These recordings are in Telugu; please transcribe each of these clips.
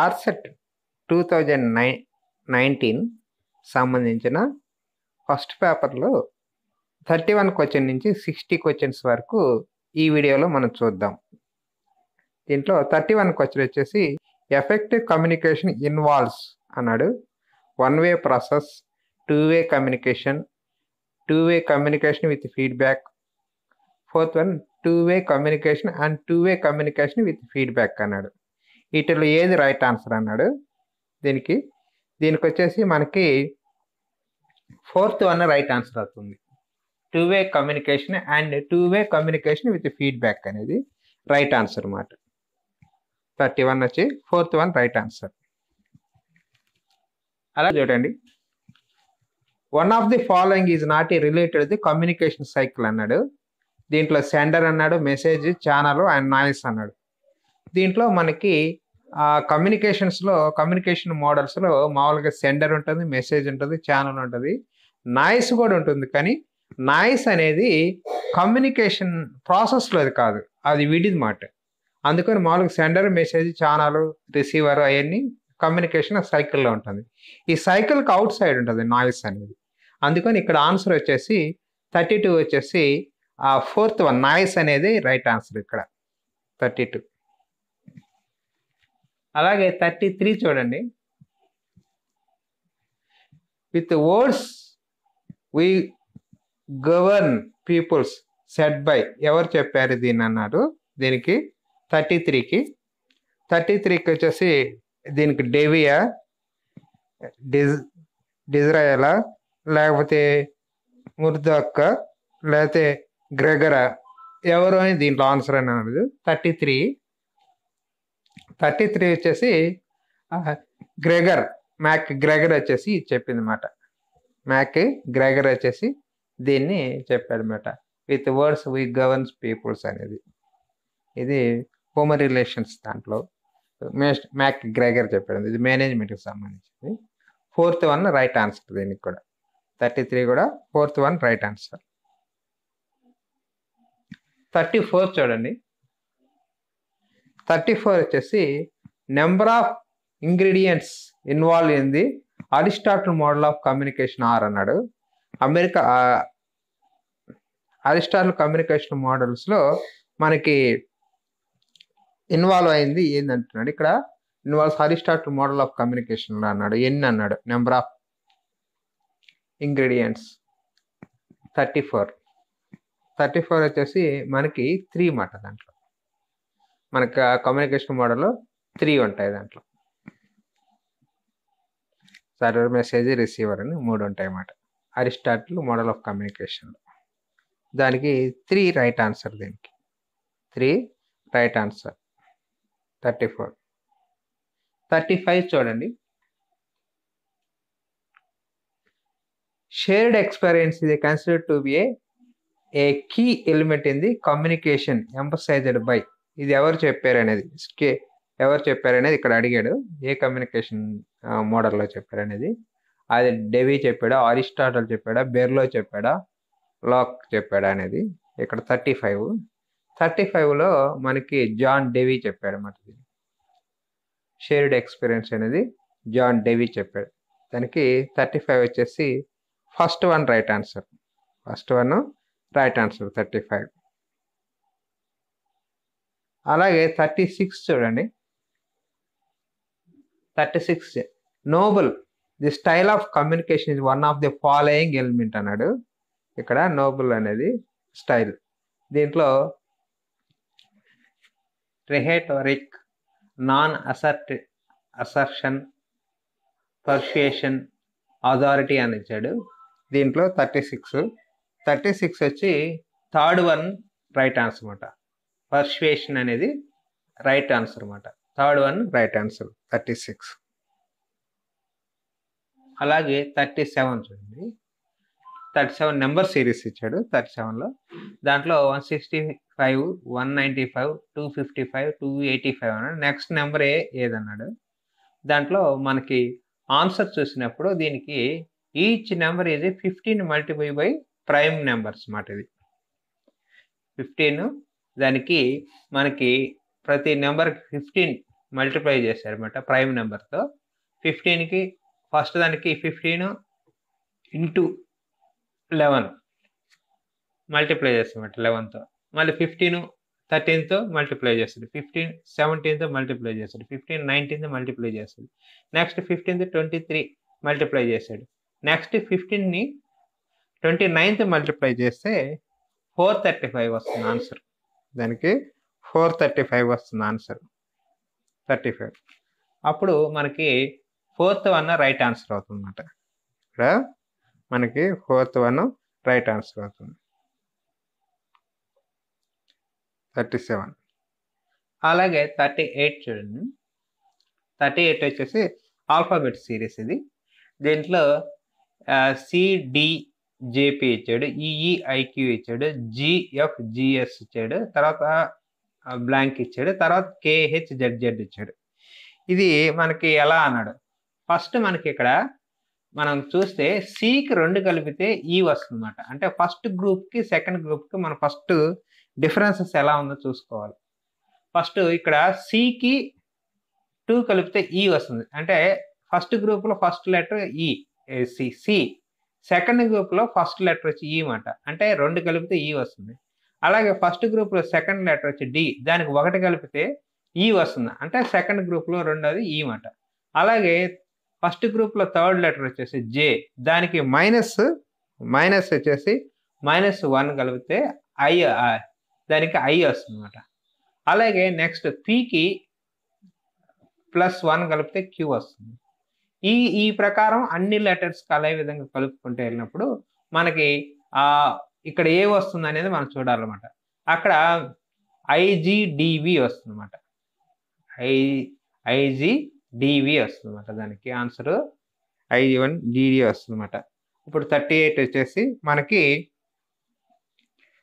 ఆర్సెట్ టూ థౌజండ్ నైన్టీన్ సంబంధించిన ఫస్ట్ పేపర్లో థర్టీ వన్ క్వశ్చన్ నుంచి సిక్స్టీ క్వశ్చన్స్ వరకు ఈ వీడియోలో మనం చూద్దాం దీంట్లో థర్టీ వన్ క్వశ్చన్ వచ్చేసి ఎఫెక్టివ్ కమ్యూనికేషన్ ఇన్వాల్వ్స్ అన్నాడు one way process two way communication two way communication with feedback fourth one two way communication and two way communication with feedback అన్నాడు వీటిలో ఏది రైట్ ఆన్సర్ అన్నాడు దీనికి దీనికి వచ్చేసి మనకి ఫోర్త్ వన్ రైట్ ఆన్సర్ అవుతుంది two way communication and two way communication with feedback అనేది రైట్ ఆన్సర్ అన్నమాట థర్టీ వన్ వచ్చి ఫోర్త్ వన్ రైట్ ఆన్సర్ అలా చూడండి one of the following is not ఈ రిలేటెడ్ ది కమ్యూనికేషన్ సైకిల్ అన్నాడు దీంట్లో సెండర్ అన్నాడు మెసేజ్ ఛానల్ అండ్ నాయిస్ అన్నాడు దీంట్లో మనకి ఆ కమ్యూనికేషన్స్లో కమ్యూనికేషన్ మోడల్స్లో మామూలుగా సెండర్ ఉంటుంది మెసేజ్ ఉంటుంది ఛానల్ ఉంటుంది నాయిస్ కూడా ఉంటుంది కానీ నాయిస్ అనేది కమ్యూనికేషన్ ప్రాసెస్లో అది కాదు అది విడిది మాట అందుకని మామూలుగా సెండర్ మెసేజ్ ఛానల్ రిసీవర్ అవన్నీ కమ్యూనికేషన్ సైకిల్లో ఉంటుంది ఈ సైకిల్కి అవుట్ సైడ్ ఉంటుంది నాయిస్ అనేది అందుకని ఇక్కడ ఆన్సర్ వచ్చేసి థర్టీ టూ వచ్చేసి ఆ ఫోర్త్ వన్ నాయిస్ అనేది రైట్ ఆన్సర్ ఇక్కడ థర్టీ టూ అలాగే థర్టీ త్రీ చూడండి with words we govern peoples said by ఎవరు చెప్పారు దీని అన్నారు దీనికి థర్టీ త్రీకి థర్టీ త్రీకి వచ్చేసి దీనికి డేవియా డిజ్ డిజ్రాయలా లేకపోతే ముర్దాక్క లేకపోతే గ్రెగరా ఎవరు అని దీంట్లో ఆన్సర్ అని అన్నారు థర్టీ త్రీ థర్టీ త్రీ వచ్చేసి గ్రెగర్ మ్యాక్ గ్రెగర్ వచ్చేసి చెప్పింది అనమాట మ్యాక్ గ్రెగర్ వచ్చేసి దీన్ని చెప్పాడనమాట with words we governs peoples అనేది ఇది హ్యూమన్ రిలేషన్స్ దాంట్లో మ్యాక్ గ్రెగర్ చెప్పాడు ఇది మేనేజ్మెంట్కి సంబంధించింది ఫోర్త్ వన్ రైట్ ఆన్సర్ దీనికి కూడా థర్టీ త్రీ కూడా fourth one right answer thirty four చూడండి థర్టీ ఫోర్ వచ్చేసి నెంబర్ ఆఫ్ ఇంగ్రీడియంట్స్ ఇన్వాల్వ్ అయింది Aristotle model of communication are అన్నాడు అమెరికా అరిస్టాటిల్ కమ్యూనికేషన్ మోడల్స్లో మనకి ఇన్వాల్వ్ అయింది ఏందంటున్నాడు ఇక్కడ involve Aristotle model of communication అన్నాడు ఎన్ని అన్నాడు number of ingredients thirty four thirty four వచ్చేసి మనకి త్రీ మాట దాంట్లో మనకు కమ్యూనికేషన్ మోడల్ త్రీ ఉంటాయి దాంట్లో సర్వర్ మెసేజ్ రిసీవర్ అని మూడు ఉంటాయి అన్నమాట అరిస్టాటిల్ మోడల్ ఆఫ్ కమ్యూనికేషన్ దానికి త్రీ రైట్ ఆన్సర్ దీనికి three right answer thirty four thirty five చూడండి షేర్డ్ ఎక్స్పీరియన్స్ ఇది consider to be a key element in the communication emphasized by ఇది ఎవరు చెప్పారనేది కే ఎవరు చెప్పారనేది ఇక్కడ అడిగాడు ఏ కమ్యూనికేషన్ మోడల్లో చెప్పారనేది అది డెవి చెప్పాడా అరిస్టాటల్ చెప్పాడా బెర్లో చెప్పాడా లాక్ చెప్పాడా అనేది ఇక్కడ థర్టీ ఫైవ్ థర్టీ ఫైవ్లో మనకి జాన్ డెవీ చెప్పాడు అనమాట షేర్డ్ ఎక్స్పీరియన్స్ అనేది జాన్ డెవీ చెప్పాడు దానికి థర్టీ ఫైవ్ వచ్చేసి first one right answer first one right answer thirty five అలాగే థర్టీ సిక్స్ చూడండి thirty six noble the style of communication is one of the following element అన్నాడు ఇక్కడ నోబుల్ అనేది స్టైల్ దీంట్లో rhetoric non assert assertion persuasion authority అని ఇచ్చాడు దీంట్లో థర్టీ సిక్స్ థర్టీ సిక్స్ వచ్చి థర్డ్ వన్ రైట్ ఆన్సర్ అనమాట పర్స్వేషన్ అనేది రైట్ ఆన్సర్ అనమాట third one right answer thirty six అలాగే థర్టీ సెవెన్ చూడండి థర్టీ సెవెన్ నెంబర్ సిరీస్ ఇచ్చాడు థర్టీ సెవెన్లో దాంట్లో one sixty five one ninety five two fifty five two eighty five అన్నాడు నెక్స్ట్ నెంబర్ ఏ ఏదన్నాడు దాంట్లో మనకి ఆన్సర్ చూసినప్పుడు దీనికి ఈచ్ నెంబర్ ఇది fifteen multiply by prime numbers మాట ఇది ఫిఫ్టీన్ దానికి మనకి ప్రతి నెంబర్కి ఫిఫ్టీన్ మల్టిప్లై చేశారనమాట ప్రైమ్ నెంబర్తో ఫిఫ్టీన్కి ఫస్ట్ దానికి ఫిఫ్టీన్ ఇంటూ లెవెన్ మల్టిప్లై చేస్తామన్నమాట లెవెన్తో మళ్ళీ ఫిఫ్టీన్ థర్టీన్తో మల్టిప్లై చేస్తుంది ఫిఫ్టీన్ సెవెంటీన్తో మల్టిప్లై చేస్తాడు ఫిఫ్టీన్ నైన్టీన్తో మల్టిప్లై చేస్తుంది next fifteenth twenty three multiply చేశాడు నెక్స్ట్ ఫిఫ్టీన్ని ట్వంటీ నైన్త్ మల్టిప్లై చేస్తే ఫోర్ థర్టీ ఫైవ్ వస్తుంది ఆన్సర్ దానికి ఫోర్ థర్టీ ఫైవ్ వస్తుంది ఆన్సర్ థర్టీ ఫైవ్ అప్పుడు మనకి ఫోర్త్ వన్ రైట్ ఆన్సర్ అవుతుంది అన్నమాట ఇక్కడ మనకి ఫోర్త్ వన్ రైట్ ఆన్సర్ అవుతుంది థర్టీ సెవెన్ అలాగే థర్టీ ఎయిట్ చూడండి థర్టీ ఎయిట్ వచ్చేసి ఆల్ఫాబెట్ సిరీస్ ఇది దీంట్లో సిడి జేపీ ఇచ్చాడు ఈఈఐక్యూ e e ఇచ్చాడు జిఎఫ్ జిఎస్ ఇచ్చాడు తర్వాత బ్లాంక్ ఇచ్చాడు తర్వాత కేహెచ్ జడ్జెడ్ ఇచ్చాడు ఇది మనకి ఎలా అన్నాడు ఫస్ట్ మనకి ఇక్కడ మనం చూస్తే సికి రెండు కలిపితే ఈ e వస్తుందన్నమాట అంటే ఫస్ట్ గ్రూప్కి సెకండ్ గ్రూప్కి మనం ఫస్ట్ డిఫరెన్సెస్ ఎలా ఉందో చూసుకోవాలి ఫస్ట్ ఇక్కడ సికి టూ కలిపితే ఈ వస్తుంది అంటే ఫస్ట్ గ్రూప్లో first letter E C second గ్రూప్లో ఫస్ట్ లెటర్ వచ్చి ఈ మాట అంటే రెండు కలిపితే ఈ వస్తుంది అలాగే ఫస్ట్ గ్రూప్లో సెకండ్ లెటర్ వచ్చి డి దానికి ఒకటి కలిపితే ఈ వస్తుంది అంటే సెకండ్ గ్రూప్లో రెండోది ఈ మాట అలాగే ఫస్ట్ గ్రూప్లో థర్డ్ లెటర్ వచ్చేసి జే దానికి మైనస్ మైనస్ వచ్చేసి మైనస్ వన్ కలిపితే ఐ దానికి ఐ వస్తుంది అనమాట అలాగే నెక్స్ట్ పీకి ప్లస్ వన్ కలిపితే క్యూ వస్తుంది ఈ ఈ ప్రకారం అన్ని లెటర్స్ కలే విధంగా కలుపుకుంటూ వెళ్ళినప్పుడు మనకి ఆ ఇక్కడ ఏ వస్తుంది అనేది మనం చూడాలన్నమాట అక్కడ ఐజిడివి వస్తుంది అనమాట ఐ ఐజి డివి వస్తుంది అనమాట దానికి ఆన్సర్ ఐజీ వన్ డిడి వస్తుంది అనమాట ఇప్పుడు థర్టీ ఎయిట్ వచ్చేసి మనకి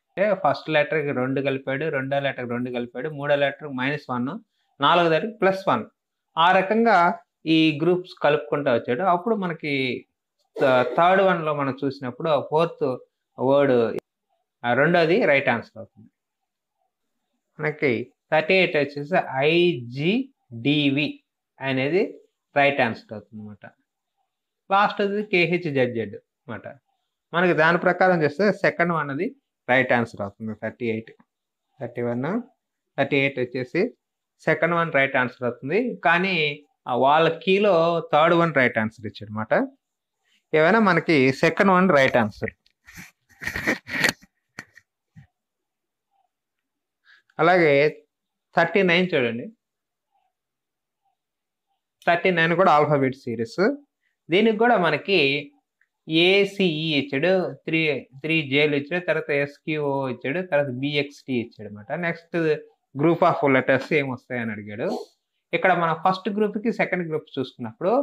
అంటే ఫస్ట్ లెటర్కి రెండు కలిపాడు రెండో లెటర్కి రెండు కలిపాడు మూడో లెటర్ మైనస్ వన్ నాలుగో లెటర్ ప్లస్ వన్ ఆ రకంగా ఈ గ్రూప్స్ కలుపుకుంటూ వచ్చాడు అప్పుడు మనకి థర్డ్ వన్ లో మనం చూసినప్పుడు ఫోర్త్ వర్డ్ రెండోది రైట్ ఆన్సర్ అవుతుంది మనకి థర్టీ ఎయిట్ వచ్చేసి ఐజిడివి అనేది రైట్ ఆన్సర్ అవుతుంది అనమాట లాస్ట్ది కేహెచ్ జడ్జెడ్ అనమాట మనకి దాని ప్రకారం చేస్తే సెకండ్ వన్ అది రైట్ ఆన్సర్ అవుతుంది thirty eight thirty one thirty eight వచ్చేసి సెకండ్ వన్ రైట్ ఆన్సర్ అవుతుంది కానీ వాళ్ళ కీలో థర్డ్ వన్ రైట్ ఆన్సర్ ఇచ్చాడు అనమాట ఏమైనా మనకి సెకండ్ వన్ రైట్ ఆన్సర్ అలాగే థర్టీ నైన్ చూడండి థర్టీ నైన్ కూడా ఆల్ఫాబెట్ సిరీస్ దీనికి కూడా మనకి ఏసిఈ ఇచ్చాడు త్రీ త్రీ జేలు ఇచ్చాడు తర్వాత ఎస్క్యూఓ ఇచ్చాడు తర్వాత బిఎక్స్టీ ఇచ్చాడు అనమాట నెక్స్ట్ గ్రూప్ ఆఫ్ లెటర్స్ ఏమొస్తాయని అడిగాడు ఇక్కడ మన ఫస్ట్ గ్రూప్కి సెకండ్ గ్రూప్ చూసుకున్నప్పుడు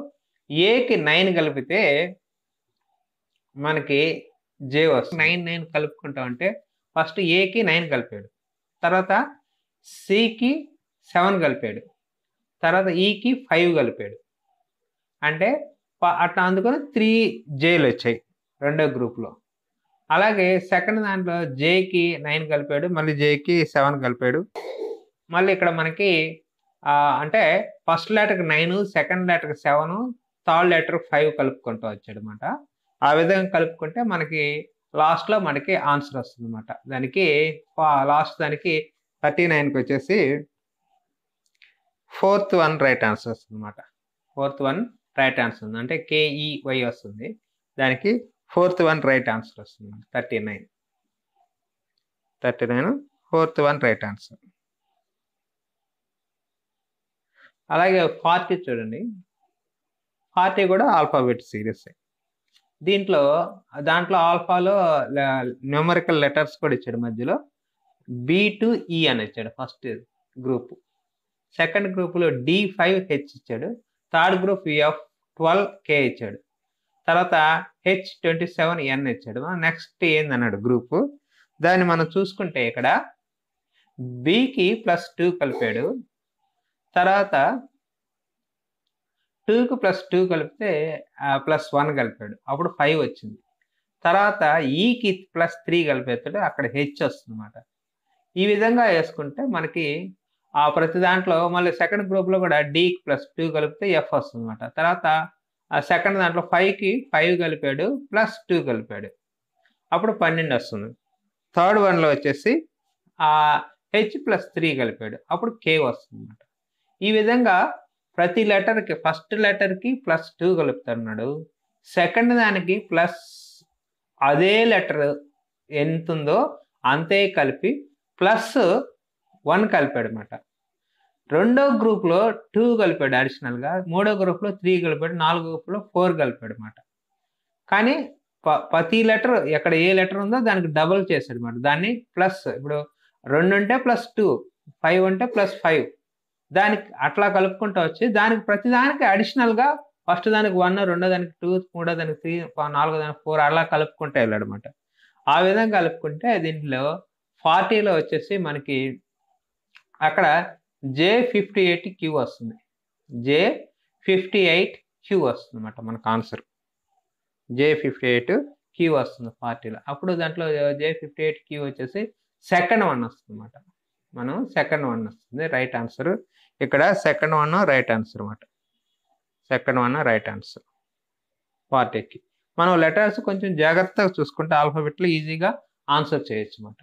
ఏకి నైన్ కలిపితే మనకి జే వస్తుంది నైన్ నైన్ కలుపుకుంటాం అంటే ఫస్ట్ ఏకి నైన్ కలిపాడు తర్వాత సికి సెవెన్ కలిపాడు తర్వాత ఈకి e ఫైవ్ కలిపాడు అంటే అట్లా అందుకొని త్రీ జేలు వచ్చాయి రెండో గ్రూప్లో అలాగే సెకండ్ దాంట్లో జేకి నైన్ కలిపాడు మళ్ళీ జేకి సెవెన్ కలిపాడు మళ్ళీ ఇక్కడ మనకి అంటే ఫస్ట్ లెటర్కి నైన్ సెకండ్ లెటర్కి సెవెన్ థర్డ్ లెటర్ ఫైవ్ కలుపుకుంటూ వచ్చాడనమాట ఆ విధంగా కలుపుకుంటే మనకి లాస్ట్లో మనకి ఆన్సర్ వస్తుంది అనమాట దానికి లాస్ట్ దానికి థర్టీ నైన్కి వచ్చేసి ఫోర్త్ వన్ రైట్ ఆన్సర్ వస్తుంది అనమాట ఫోర్త్ వన్ రైట్ ఆన్సర్ ఉంది అంటే కేఈవై e వస్తుంది దానికి ఫోర్త్ వన్ రైట్ ఆన్సర్ వస్తుంది thirty nine thirty nine fourth one right answer అలాగే ఫార్టీ చూడండి ఫార్టీ కూడా ఆల్ఫాబెట్ సిరీస్ దీంట్లో దాంట్లో ఆల్ఫాలో న్యూమరికల్ లెటర్స్ కూడా ఇచ్చాడు మధ్యలో బి టు ఈ అని ఇచ్చాడు ఫస్ట్ గ్రూప్ సెకండ్ గ్రూప్లో డి ఫైవ్ హెచ్ ఇచ్చాడు third group F twelve K ఇచ్చాడు తర్వాత హెచ్ ట్వంటీ సెవెన్ ఎన్ ఇచ్చాడు నెక్స్ట్ ఏంది అన్నాడు గ్రూప్ దాన్ని మనం చూసుకుంటే ఇక్కడ బికి ప్లస్ టూ కలిపాడు తర్వాత టూకు ప్లస్ టూ కలిపితే ప్లస్ వన్ కలిపాడు అప్పుడు ఫైవ్ వచ్చింది తర్వాత ఈకి ప్లస్ త్రీ కలిపేస్తాడు అక్కడ హెచ్ వస్తుందన్నమాట ఈ విధంగా వేసుకుంటే మనకి ఆ ప్రతి దాంట్లో మళ్ళీ సెకండ్ గ్రూప్లో కూడా డీకి ప్లస్ టూ కలిపితే ఎఫ్ వస్తుందన్నమాట తర్వాత ఆ సెకండ్ దాంట్లో ఫైవ్కి ఫైవ్ కలిపాడు ప్లస్ టూ కలిపాడు అప్పుడు పన్నెండు వస్తుంది థర్డ్ వన్లో వచ్చేసి ఆ హెచ్ ప్లస్ త్రీ కలిపాడు అప్పుడు కే వస్తుంది ఈ విధంగా ప్రతి లెటర్కి ఫస్ట్ లెటర్కి ప్లస్ టూ కలుపుతున్నాడు సెకండ్ దానికి ప్లస్ అదే లెటర్ ఎంత ఉందో అంతే కలిపి ప్లస్ వన్ కలిపాడు అనమాట రెండో గ్రూప్లో టూ కలిపాడు అడిషనల్గా మూడో గ్రూప్లో త్రీ కలిపాడు నాలుగో గ్రూప్లో ఫోర్ కలిపాడు అనమాట కానీ ప్రతి లెటర్ ఎక్కడ ఏ లెటర్ ఉందో దానికి డబుల్ చేశాడు అనమాట దాన్ని ప్లస్ ఇప్పుడు రెండు ఉంటే ప్లస్ టూ ఫైవ్ ఉంటే ప్లస్ ఫైవ్ దానికి అట్లా కలుపుకుంటూ వచ్చి దానికి ప్రతిదానికి అడిషనల్గా ఫస్ట్ దానికి వన్ రెండో దానికి టూ మూడో దానికి త్రీ నాలుగో దానికి ఫోర్ అలా కలుపుకుంటే వెళ్ళాడనమాట ఆ విధంగా కలుపుకుంటే దీంట్లో ఫార్టీలో వచ్చేసి మనకి అక్కడ జే ఫిఫ్టీ ఎయిట్ క్యూ వస్తుంది జే ఫిఫ్టీ ఎయిట్ క్యూ వస్తుంది అనమాట మనకు answer J fifty eight Q వస్తుంది ఫార్టీలో అప్పుడు దాంట్లో జే ఫిఫ్టీ ఎయిట్ క్యూ వచ్చేసి సెకండ్ వన్ వస్తుంది అనమాట మనం సెకండ్ వన్ వస్తుంది రైట్ ఆన్సర్ ఇక్కడ సెకండ్ వన్ రైట్ ఆన్సర్ అనమాట సెకండ్ వన్ రైట్ ఆన్సర్ పార్టీకి మనం లెటర్స్ కొంచెం జాగ్రత్తగా చూసుకుంటే ఆల్ఫాబెట్లో ఈజీగా ఆన్సర్ చేయొచ్చు అనమాట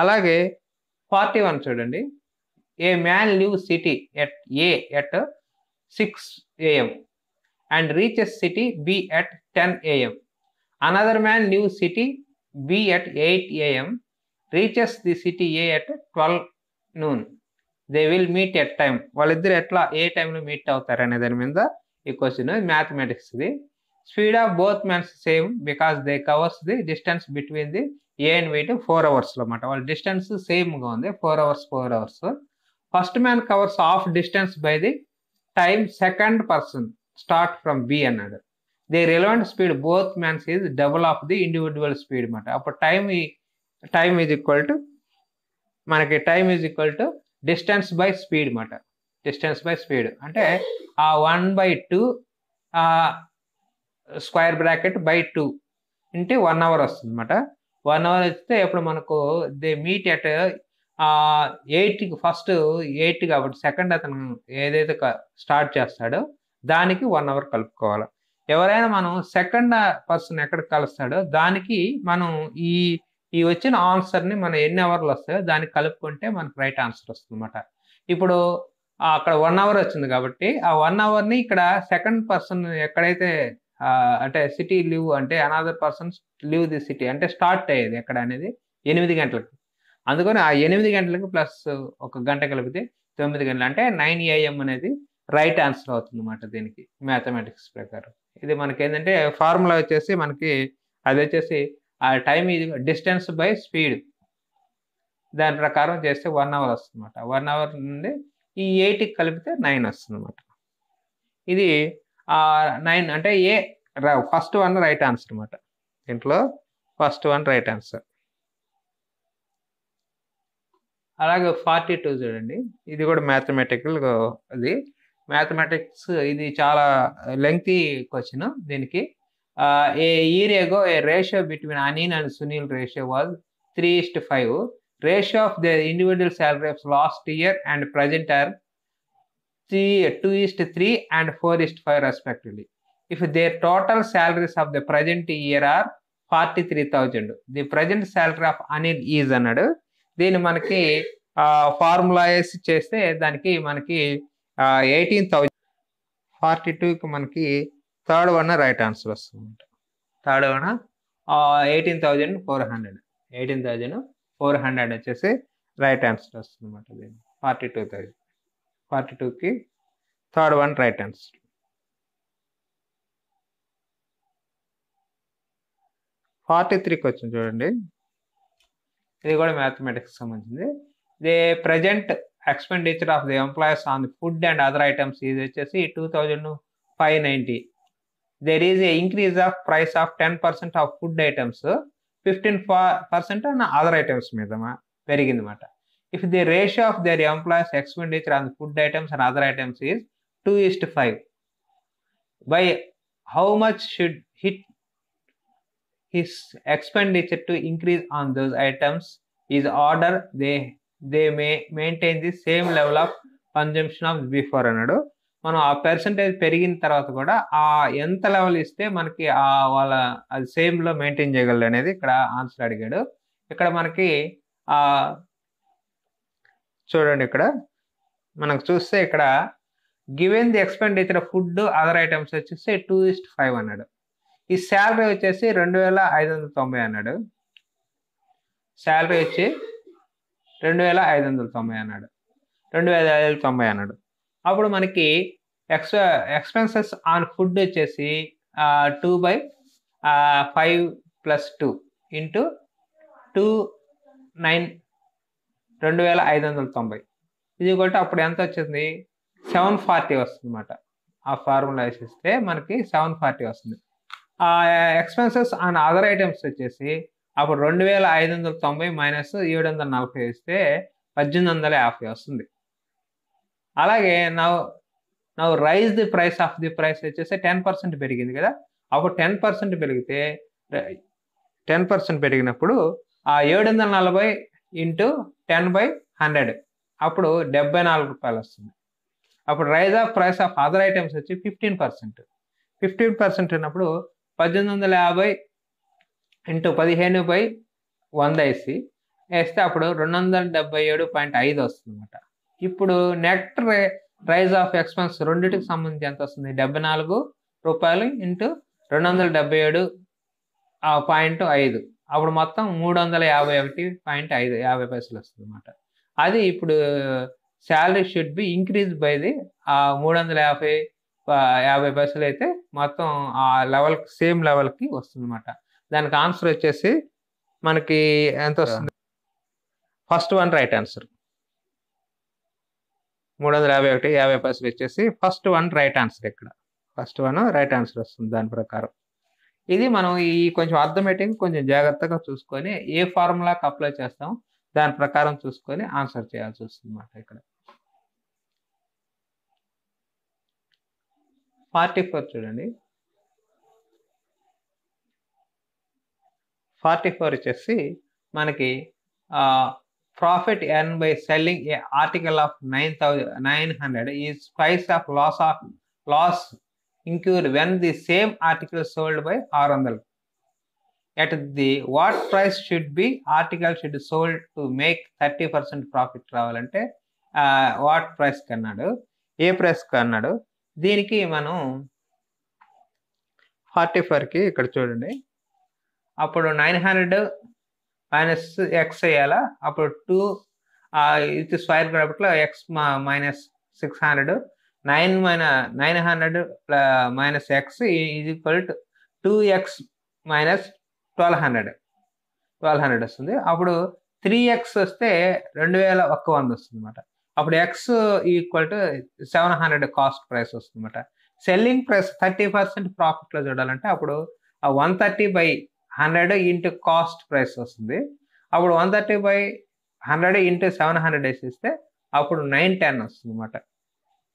అలాగే ఫార్టీ వన్ చూడండి a man live city at A at six AM and reaches city B at ten AM another man live city B at 8 a.m. reaches the city A at 12 noon. They will meet at time వాళ్ళిద్దరు ఎట్లా ఏ టైంలో మీట్ అవుతారు అనే దాని మీద ఈ question mathematics the speed of both mans same because they covers the distance between the A and B to four అవర్స్లో అనమాట వాళ్ళ డిస్టెన్స్ సేమ్గా ఉంది four hours four hours first man covers of distance by the time second person start from B అన్నాడు they relevant speed both mans is double of the individual speed అనమాట అప్పుడు time time is equal to మనకి time is equal to distance by speed అనమాట డిస్టెన్స్ బై స్పీడ్ అంటే ఆ one by two square bracket by two into one hour వస్తుంది అనమాట వన్ అవర్ వస్తే ఇప్పుడు మనకు దే మీట్ ఎట్ ఎయిట్కి ఫస్ట్ ఎయిట్ కాబట్టి సెకండ్ అతను ఏదైతే స్టార్ట్ చేస్తాడో దానికి వన్ అవర్ కలుపుకోవాలి ఎవరైనా మనం సెకండ్ పర్సన్ ఎక్కడ కలుస్తాడో దానికి మనం ఈ ఈ వచ్చిన ఆన్సర్ని మనం ఎన్ని అవర్లు వస్తాయో దానికి కలుపుకుంటే మనకు రైట్ ఆన్సర్ వస్తుంది అనమాట ఇప్పుడు అక్కడ వన్ అవర్ వచ్చింది కాబట్టి ఆ వన్ అవర్ని ఇక్కడ సెకండ్ పర్సన్ ఎక్కడైతే అంటే సిటీ లీవ్ అంటే another person leave the city అంటే స్టార్ట్ అయ్యేది ఎక్కడ అనేది ఎనిమిది గంటలకు అందుకని ఆ ఎనిమిది గంటలకు ప్లస్ ఒక గంట కలిపితే తొమ్మిది గంటలు అంటే నైన్ ఏఎం అనేది రైట్ ఆన్సర్ అవుతుంది అన్నమాట దీనికి మ్యాథమెటిక్స్ ప్రకారం ఇది మనకి ఏంటంటే ఫార్ములా వచ్చేసి మనకి అది వచ్చేసి ఆ టైం ఇది డిస్టెన్స్ బై స్పీడ్ దాని ప్రకారం చేస్తే వన్ అవర్ వస్తుందన్నమాట వన్ అవర్ నుండి ఈ ఎయిట్కి కలిపితే నైన్ వస్తుందన్నమాట ఇది నైన్ అంటే A first one right answer అనమాట దీంట్లో ఫస్ట్ వన్ రైట్ ఆన్సర్ అలాగే ఫార్టీ టూ చూడండి ఇది కూడా మ్యాథమెటికల్ అది మ్యాథమెటిక్స్ ఇది చాలా లెంగ్తీ క్వశ్చన్ దీనికి ఏ ఈరియాగో a ratio between Anil and Sunil ratio was three is to five ratio of the individual salary of last year and present are three two is to three and four is to five respectively if their total salaries of the present year are forty three thousand the present salary of Anil is అన్నాడు దీన్ని మనకి ఫార్ములాస్ చేస్తే దానికి మనకి ఎయిటీన్ థౌజండ్ ఫార్టీ టూకి మనకి థర్డ్ వన్ రైట్ ఆన్సర్ వస్తుంది third one eighteen thousand four hundred eighteen thousand four hundred వచ్చేసి రైట్ ఆన్సర్ వస్తుంది అనమాట దీన్ని ఫార్టీ టూ థౌజండ్ ఫార్టీ టూకి third one right answer forty త్రీకి వచ్చింది చూడండి ఇది కూడా మ్యాథమెటిక్స్ సంబంధించింది ఇది present expenditure of the employees on food and other items is HSE 2590. There is an increase of price of 10% of food items, 15% on other items మీద పెరిగిందన్నమాట if the ratio of their employees expenditure on food items and other items is two is to five by how much his expenditure to increase on those items is order they they may maintain the same level of consumption of before అన్నాడు మనం ఆ పర్సంటేజ్ పెరిగిన తర్వాత కూడా ఆ ఎంత లెవెల్ ఇస్తే మనకి ఆ వాళ్ళ అది సేమ్లో మెయింటైన్ చేయగలరు అనేది ఇక్కడ ఆన్సర్ అడిగాడు ఇక్కడ మనకి ఆ చూడండి ఇక్కడ మనకు చూస్తే ఇక్కడ given the expenditure food other items వచ్చేసి టూ ఇస్ట్ ఫైవ్ అన్నాడు ఈ శాలరీ వచ్చేసి రెండు వేల ఐదు వందల తొంభై అన్నాడు శాలరీ వచ్చి రెండు వేల ఐదు వందల తొంభై అన్నాడు రెండు వేల ఐదు వందల తొంభై అన్నాడు అప్పుడు మనకి ఎక్స్ ఎక్స్పెన్సెస్ ఆన్ ఫుడ్ వచ్చేసి two by five plus two into two nine రెండు వేల ఐదు వందల తొంభై ఇది కూడా అప్పుడు ఎంత వచ్చింది సెవెన్ ఫార్టీ వస్తుంది అన్నమాట ఆ ఫార్ములా వేసిస్తే మనకి సెవెన్ ఫార్టీ వస్తుంది ఎక్స్పెన్సెస్ ఆన్ అదర్ ఐటమ్స్ వచ్చేసి అప్పుడు రెండు వేల ఐదు వందల తొంభై మైనస్ ఏడు వందల నలభై ఇస్తే పద్దెనిమిది వందల యాభై వస్తుంది అలాగే నవ్ నా rise the price of the price వచ్చేసి టెన్ పర్సెంట్ పెరిగింది కదా అప్పుడు టెన్ పర్సెంట్ పెరిగితే టెన్ పర్సెంట్ పెరిగినప్పుడు ఆ ఏడు వందల నలభై ఇంటూ టెన్ బై హండ్రెడ్ అప్పుడు డెబ్బై నాలుగు రూపాయలు వస్తుంది అప్పుడు rise of price of other items వచ్చి ఫిఫ్టీన్ పర్సెంట్ ఫిఫ్టీన్ పర్సెంట్ ఉన్నప్పుడు పద్దెనిమిది వందల యాభై ఇంటూ పదిహేను బై వంద వేసి వేస్తే అప్పుడు రెండు వందల డెబ్బై ఏడు పాయింట్ ఐదు వస్తుంది అనమాట ఇప్పుడు నెట్ రే రైజ్ ఆఫ్ ఎక్స్పెన్స్ రెండింటికి సంబంధించి ఎంత వస్తుంది డెబ్బై నాలుగు రూపాయలు ఇంటూ రెండు వందల డెబ్బై ఏడు పాయింట్ ఐదు అప్పుడు మొత్తం మూడు వందల యాభై ఒకటి పాయింట్ ఐదు యాభై పైసలు వస్తుంది అనమాట అది ఇప్పుడు salary should be increase by the ఆ మూడు వందల యాభై యాభై పైసలు అయితే మొత్తం ఆ లెవెల్కి సేమ్ లెవెల్కి వస్తుంది అనమాట దానికి ఆన్సర్ వచ్చేసి మనకి ఎంత వస్తుంది ఫస్ట్ వన్ రైట్ ఆన్సర్ మూడు వందల యాభై ఒకటి యాభై పర్సెంట్ వచ్చేసి ఫస్ట్ వన్ రైట్ ఆన్సర్ ఇక్కడ ఫస్ట్ వన్ రైట్ ఆన్సర్ వస్తుంది దాని ప్రకారం ఇది మనం ఈ కొంచెం అర్థమేటింగ్ కొంచెం జాగ్రత్తగా చూసుకొని ఏ ఫార్ములాకి అప్లై చేస్తాం దాని ప్రకారం చూసుకొని ఆన్సర్ చేయాల్సి వస్తుంది అన్నమాట ఇక్కడ ఫార్టీ ఫోర్ చూడండి ఫార్టీ ఫోర్ వచ్చేసి మనకి profit earn by selling a article of nine thousand nine hundred ఈ స్పైస్ of loss of loss incur when the same article sold by ఆరు వందలు at the what price should be article should sold to make thirty percent profit రావాలంటే వాట్ ప్రైస్ అన్నాడు ఏ ప్రైస్ అన్నాడు దీనికి మనం ఫార్టీ ఫోర్కి ఇక్కడ చూడండి అప్పుడు నైన్ హండ్రెడ్ మైనస్ ఎక్స్ చేయాలా అప్పుడు టూ ఇది స్క్వైర్ కాబట్టి ఎక్స్ మా మైనస్ సిక్స్ హండ్రెడ్ నైన్ మైన nine hundred minus x is equal to two x minus twelve hundred twelve hundred వస్తుంది అప్పుడు త్రీ ఎక్స్ వస్తే రెండు వేల ఒక్క వంద వస్తుంది అనమాట అప్పుడు x equal to seven hundred cost price వస్తుంది అనమాట సెల్లింగ్ ప్రైస్ థర్టీ పర్సెంట్ ప్రాఫిట్లో చూడాలంటే అప్పుడు one thirty by hundred into cost price వస్తుంది అప్పుడు one thirty by hundred into seven hundred వేసిస్తే అప్పుడు నైన్ టెన్ వస్తుంది అనమాట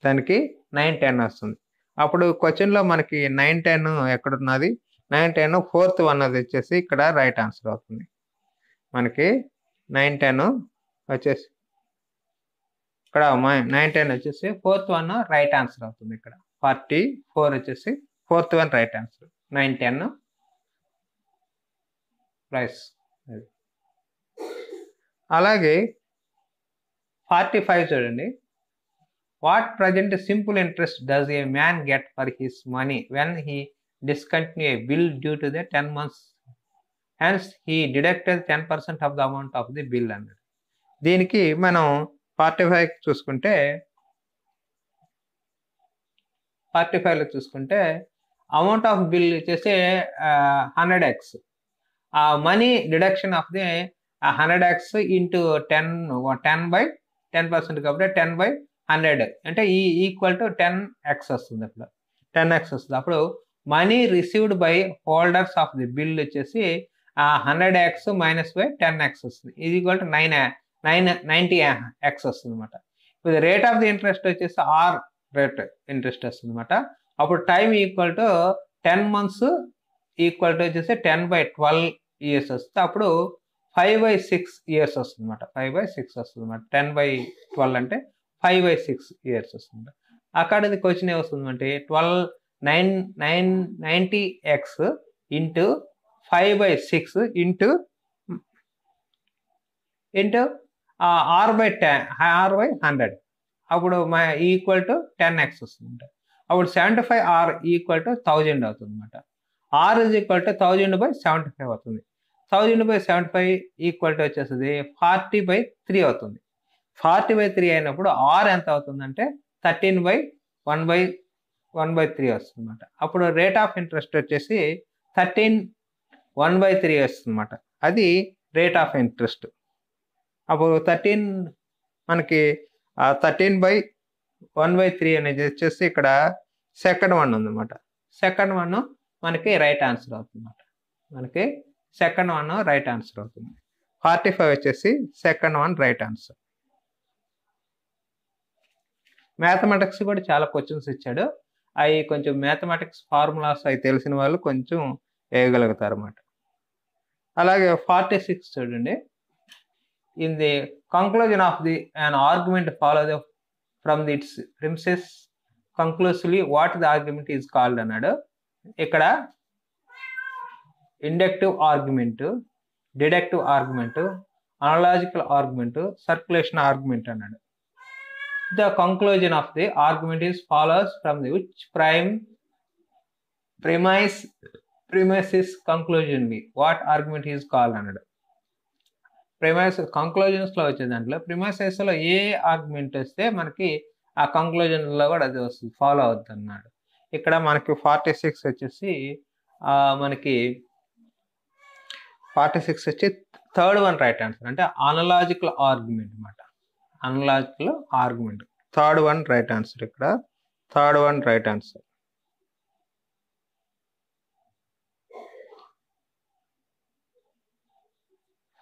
దానికి నైన్ టెన్ వస్తుంది అప్పుడు క్వశ్చన్లో మనకి నైన్ టెన్ ఎక్కడున్నది నైన్ టెన్ ఫోర్త్ వన్ అది వచ్చేసి ఇక్కడ రైట్ ఆన్సర్ అవుతుంది మనకి నైన్ టెన్ వచ్చేసి ఇక్కడ నైన్ టెన్ వచ్చేసి ఫోర్త్ వన్ రైట్ ఆన్సర్ అవుతుంది ఇక్కడ ఫార్టీ ఫోర్ వచ్చేసి fourth one right answer nine ten price అలాగే ఫార్టీ ఫైవ్ చూడండి what present simple interest does a man get for his money when he discontinue a bill due to the ten months hence he deducted ten percent of the amount of the bill అన్నాడు దీనికి మనం ఫార్టీ ఫైవ్ చూసుకుంటే ఫార్టీ ఫైవ్లో చూసుకుంటే అమౌంట్ ఆఫ్ బిల్ వచ్చేసి హండ్రెడ్ ఎక్స్ ఆ money deduction of the hundred x into ten ten by ten percent కాబట్టి టెన్ బై హండ్రెడ్ అంటే ఈ ఈక్వల్ టు టెన్ ఎక్స్ వస్తుంది అప్పుడు టెన్ ఎక్స్ వస్తుంది అప్పుడు money received by holders of the bill వచ్చేసి hundred x minus by ten x వస్తుంది ఇది equal to nine nine ninety x వస్తుంది అనమాట ఇప్పుడు రేట్ ఆఫ్ ది ఇంట్రెస్ట్ వచ్చేసి ఆర్ రేట్ ఇంట్రెస్ట్ వస్తుంది అనమాట అప్పుడు time equal to ten months equal to వచ్చేసి టెన్ బై ట్వెల్వ్ ఇయర్స్ వస్తుంది అప్పుడు ఫైవ్ బై సిక్స్ ఇయర్స్ వస్తుంది అనమాట ఫైవ్ బై సిక్స్ వస్తుంది అనమాట టెన్ బై ట్వెల్వ్ అంటే ఫైవ్ బై సిక్స్ ఇయర్స్ వస్తుంది అక్కడ క్వశ్చన్ ఏమొస్తుందంటే twelve nine nine ninety x into five by six into into R by ten R by hundred అప్పుడు మా ఈక్వల్ టు టెన్ ఎక్స్ వస్తుందంట అప్పుడు seventy five R equal to thousand అవుతుంది అనమాట R is equal to thousand by seventy five అవుతుంది thousand by seventy five equal to వచ్చేస్తుంది ఫార్టీ బై త్రీ అవుతుంది ఫార్టీ బై త్రీ అయినప్పుడు ఆర్ ఎంత అవుతుందంటే thirteen by one by one by three వస్తుంది అనమాట అప్పుడు రేట్ ఆఫ్ ఇంట్రెస్ట్ వచ్చేసి థర్టీన్ వన్ బై త్రీ వస్తుంది అనమాట అది రేట్ ఆఫ్ ఇంట్రెస్ట్ అప్పుడు థర్టీన్ మనకి thirteen by one by three అనేది వచ్చేసి ఇక్కడ సెకండ్ వన్ ఉందన్నమాట సెకండ్ వన్ మనకి రైట్ ఆన్సర్ అవుతుందన్నమాట మనకి సెకండ్ వన్ రైట్ ఆన్సర్ అవుతుంది ఫార్టీ ఫైవ్ వచ్చేసి second one right answer mathematics కూడా చాలా క్వశ్చన్స్ ఇచ్చాడు అవి కొంచెం మ్యాథమెటిక్స్ ఫార్ములాస్ అవి తెలిసిన వాళ్ళు కొంచెం వేయగలుగుతారు అన్నమాట అలాగే ఫార్టీ సిక్స్ చూడండి in the conclusion of the an argument follow the from the its premises conclusively what the argument is called అన్నాడు ఇక్కడ inductive argument deductive argument analogical argument circulation argument అన్నాడు the conclusion of the argument is follows from the which prime premise premises conclusion we what argument is call అన్నాడు ప్రిమైస్ కంక్లూజన్స్లో వచ్చే దాంట్లో ప్రిమైసెస్లో ఏ ఆర్గ్యుమెంట్ వస్తే మనకి ఆ కంక్లూజన్లో కూడా అది వస్తుంది ఫాలో అవుతుంది అన్నాడు ఇక్కడ మనకి ఫార్టీ సిక్స్ వచ్చేసి మనకి ఫార్టీ సిక్స్ వచ్చి థర్డ్ వన్ రైట్ ఆన్సర్ అంటే అనలాజికల్ ఆర్గ్యుమెంట్ అనమాట analogical argument third one right answer ఇక్కడ third one right answer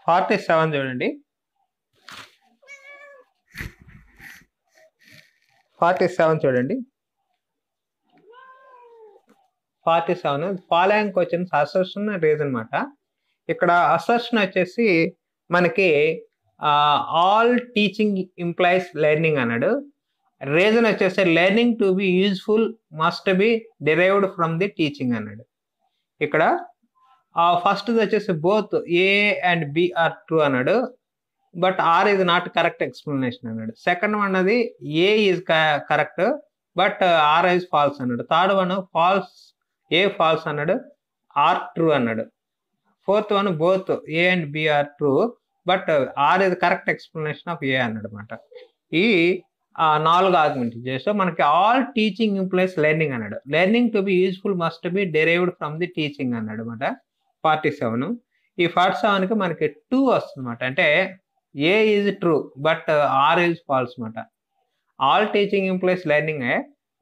forty seven చూడండి ఫార్టీ సెవెన్ చూడండి forty seven following questions association reason అనమాట ఇక్కడ అసర్షన్ వచ్చేసి మనకి ఆల్ టీచింగ్ ఇంప్లాయీస్ లెర్నింగ్ అన్నాడు రీజన్ వచ్చేసి learning to be useful must be derived from the teaching అన్నాడు ఇక్కడ ఫస్ట్ వచ్చేసి both A and B are true అన్నాడు but R is not correct explanation అన్నాడు సెకండ్ వన్ అది A is correct but R is false అన్నాడు third one false A false అన్నాడు ఆర్ ట్రూ అన్నాడు fourth one both A and B are true but R ఇది కరెక్ట్ ఎక్స్ప్లెనేషన్ ఆఫ్ ఏ అన్నమాట ఈ నాలుగు ఆర్గ్యుమెంట్ చేస్తే మనకి ఆల్ టీచింగ్ ఇంప్లైస్ లెర్నింగ్ అన్నాడు learning to be useful must be derived from the teaching అన్నాడు అనమాట ఫార్టీ సెవెన్ ఈ ఫార్టీ సెవెన్కి మనకి టూ వస్తుందన్నమాట అంటే A is true but R is false అనమాట all teaching implies learning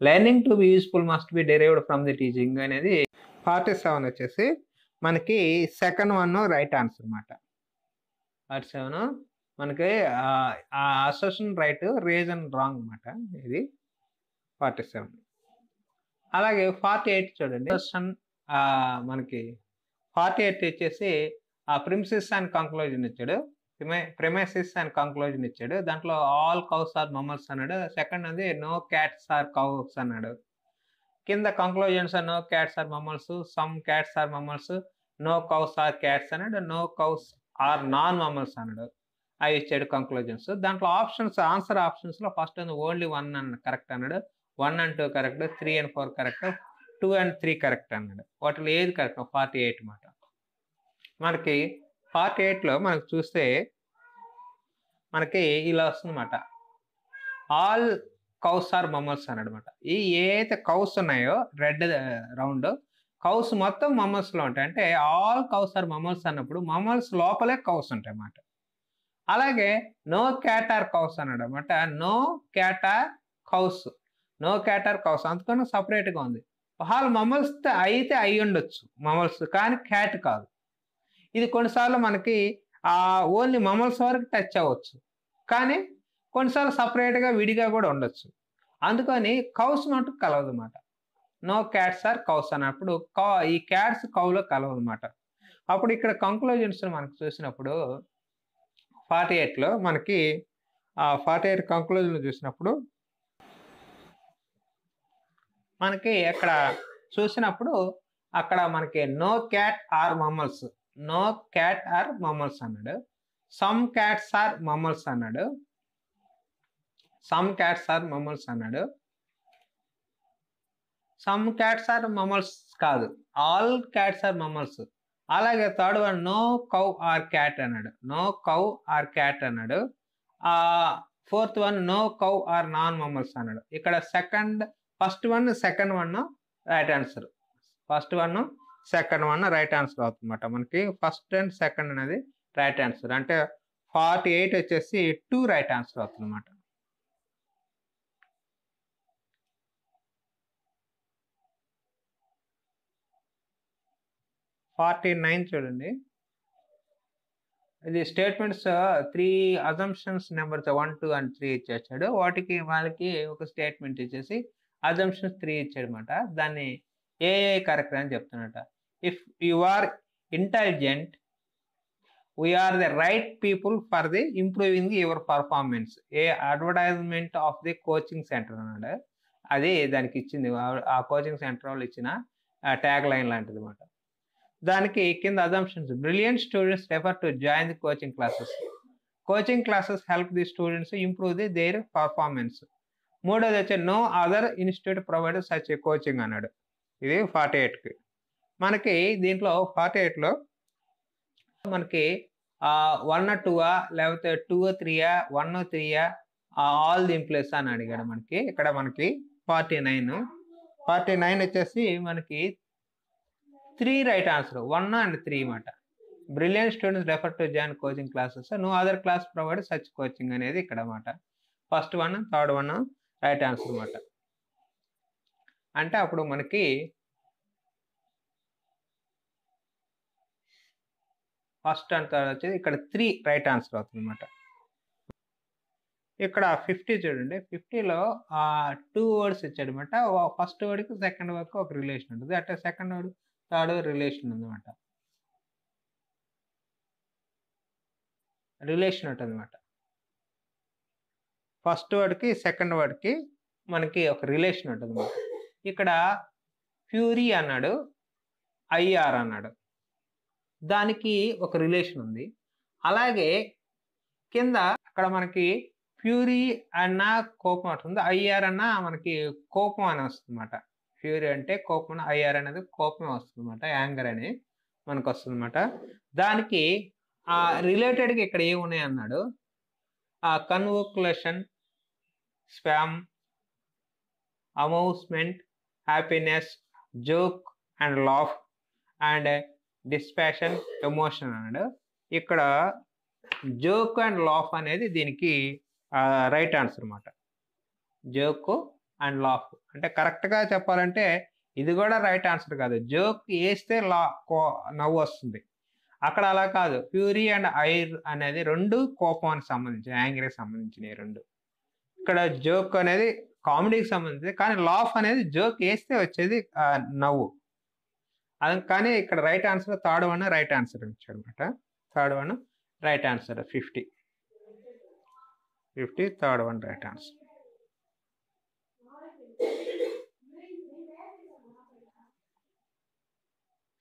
learning to be useful must be derived from the teaching అనేది ఫార్టీ సెవెన్ వచ్చేసి మనకి సెకండ్ వన్ రైట్ ఆన్సర్ అనమాట ఆర్ సెవెన్ మనకి ఆ అసోషన్ రైట్ రీజన్ రాంగ్ అనమాట ఇది ఫార్టీ సెవెన్ అలాగే ఫార్టీ ఎయిట్ చూడండి మనకి ఫార్టీ ఎయిట్ వచ్చేసి ఆ ప్రిమ్సిస్ అండ్ కంక్లూజన్ ఇచ్చాడు ప్రిమైసిస్ అండ్ కంక్లూజన్ ఇచ్చాడు దాంట్లో ఆల్ కౌస్ ఆర్ మమల్స్ అన్నాడు సెకండ్ అది నో క్యాట్స్ ఆర్ కౌస్ అన్నాడు కింద conclusions no cats are mammals some cats are mammals no cows are cats అన్నాడు no cows are non mammals అన్నాడు అవి ఇచ్చాడు కంక్లూజన్స్ దాంట్లో ఆప్షన్స్ ఆన్సర్ ఆప్షన్స్లో ఫస్ట్ ఉంది ఓన్లీ వన్ అన్న కరెక్ట్ అన్నాడు one and two correct three and four correct two and three correct అన్నాడు వాటిలో ఏది కరెక్ట్ ఫార్టీ ఎయిట్ మాట మనకి ఫార్టీ ఎయిట్లో మనకు చూస్తే మనకి ఇలా వస్తుందన్నమాట ఆల్ కౌస్ ఆర్ మమల్స్ అన్నమాట ఈ ఏదైతే కౌస్ ఉన్నాయో రెడ్ రౌండ్ కౌస్ మొత్తం మమల్స్లో ఉంటాయి అంటే ఆల్ కౌస్ ఆర్ మమల్స్ అన్నప్పుడు మమల్స్ లోపలే కౌస్ ఉంటాయి అన్నమాట అలాగే నో క్యాటార్ కౌస్ అన్నాడు అనమాట no cat are cows no cat are cows అందుకని సపరేట్గా ఉంది హాల్ మమల్స్ అయితే అయి ఉండొచ్చు మమల్స్ కానీ క్యాట్ కాదు ఇది కొన్నిసార్లు మనకి ఆ ఓన్లీ మమల్స్ వరకు టచ్ అవ్వచ్చు కానీ కొన్నిసార్లు సపరేట్గా విడిగా కూడా ఉండొచ్చు అందుకని కౌస్ మటుకు కలవదు అన్నమాట నో క్యాట్స్ ఆర్ కౌస్ అన్నప్పుడు కా ఈ క్యాట్స్ కౌలో కలవు అనమాట అప్పుడు ఇక్కడ కంక్లూజన్స్ మనకు చూసినప్పుడు ఫార్టీ ఎయిట్లో మనకి ఫార్టీ ఎయిట్ కంక్లూజన్ చూసినప్పుడు మనకి అక్కడ చూసినప్పుడు అక్కడ మనకి no cat are mammals no cat are mammals అన్నాడు సమ్ క్యాట్స్ ఆర్ మమ్మల్స్ అన్నాడు సమ్ క్యాట్స్ ఆర్ మమ్మల్స్ అన్నాడు సమ్ క్యాట్స్ ఆర్ మమల్స్ కాదు ఆల్ క్యాట్స్ ఆర్ మమల్స్ అలాగే third one no cow are cat అన్నాడు నో కౌ ఆర్ క్యాట్ అన్నాడు fourth one no cow are non mammals అన్నాడు ఇక్కడ second first one second one right answer first one second one right answer అవుతుందన్నమాట మనకి ఫస్ట్ అండ్ సెకండ్ అనేది రైట్ ఆన్సర్ అంటే ఫార్టీ ఎయిట్ వచ్చేసి టూ రైట్ ఆన్సర్ అవుతుందన్నమాట ఫార్టీ నైన్ చూడండి ఇది statements three assumptions numbers one two and three ఇచ్చేసాడు వాటికి వాళ్ళకి ఒక స్టేట్మెంట్ ఇచ్చేసి అజంప్షన్స్ త్రీ ఇచ్చాడనమాట దాన్ని ఏఏ కరెక్ట్ అని చెప్తున్నట if you are intelligent we are the right people for the improving your performance a advertisement of the coaching centre అన్నాడు అది దానికి ఇచ్చింది ఆ కోచింగ్ సెంటర్ వాళ్ళు ఇచ్చిన ట్యాగ్ లైన్ లాంటిది అనమాట దానికి కింద assumptions brilliant students refer to join the coaching classes coaching classes help the students improve the their performance మూడోది వచ్చి no other institute provide such a coaching అన్నాడు ఇది ఫార్టీ ఎయిట్కి మనకి దీంట్లో ఫార్టీ ఎయిట్లో మనకి వన్ ఆ లేకపోతే టూ త్రీయా వన్ త్రీయా ఆల్ ది ఇంప్లేస్ అని అడిగాడు మనకి ఇక్కడ మనకి ఫార్టీ నైన్ ఫార్టీ నైన్ వచ్చేసి మనకి three right answer one and three మాట brilliant students refer to join coaching classes no other class provide such coaching అనేది ఇక్కడ మాట first one third one right answer మాట అంటే అప్పుడు మనకి ఫస్ట్ అండ్ థర్డ్ వచ్చేది ఇక్కడ త్రీ రైట్ ఆన్సర్ అవుతుంది అనమాట ఇక్కడ ఫిఫ్టీ చూడండి ఫిఫ్టీలో టూ వర్డ్స్ ఇచ్చాడనమాట ఫస్ట్ వర్డ్కి సెకండ్ వర్డ్కి ఒక రిలేషన్ ఉంటుంది అంటే సెకండ్ వర్డ్ థర్డ్ రిలేషన్ అనమాట రిలేషన్ అనమాట ఫస్ట్ వర్డ్కి సెకండ్ వర్డ్కి మనకి ఒక రిలేషన్ ఉంటుంది ఇక్కడ ఫ్యూరీ అన్నాడు ఐఆర్ అన్నాడు దానికి ఒక రిలేషన్ ఉంది అలాగే కింద అక్కడ మనకి ఫ్యూరీ అన్న కోపం ఉంటుంది ఐఆర్ అన్న మనకి కోపం అని వస్తుంది అన్నమాట ఫ్యూరీ అంటే కోపం ఐఆర్ అనేది కోపం వస్తుంది అనమాట యాంగర్ అని మనకు వస్తుంది అనమాట దానికి ఆ రిలేటెడ్గా ఇక్కడ ఏమున్నాయి అన్నాడు ఆ convulsion spasm amusement happiness joke and laugh and dispassion emotion అన్నాడు ఇక్కడ జోక్ అండ్ లాఫ్ అనేది దీనికి రైట్ ఆన్సర్ అనమాట జోక్ అండ్ లాఫ్ అంటే కరెక్ట్గా చెప్పాలంటే ఇది కూడా రైట్ ఆన్సర్ కాదు జోక్ వేస్తే లా కో నవ్వు వస్తుంది అక్కడ అలా కాదు ఫ్యూరీ అండ్ ఐర్ అనేది రెండు కోపానికి సంబంధించిన యాంగ్రీకి సంబంధించినవి రెండు ఇక్కడ జోక్ అనేది కామెడీకి సంబంధించి కానీ లాఫ్ అనేది జోక్ వేస్తే వచ్చేది నవ్వు అది కానీ ఇక్కడ right answer third one right answer అనమాట third one right answer fifty fifty third one right answer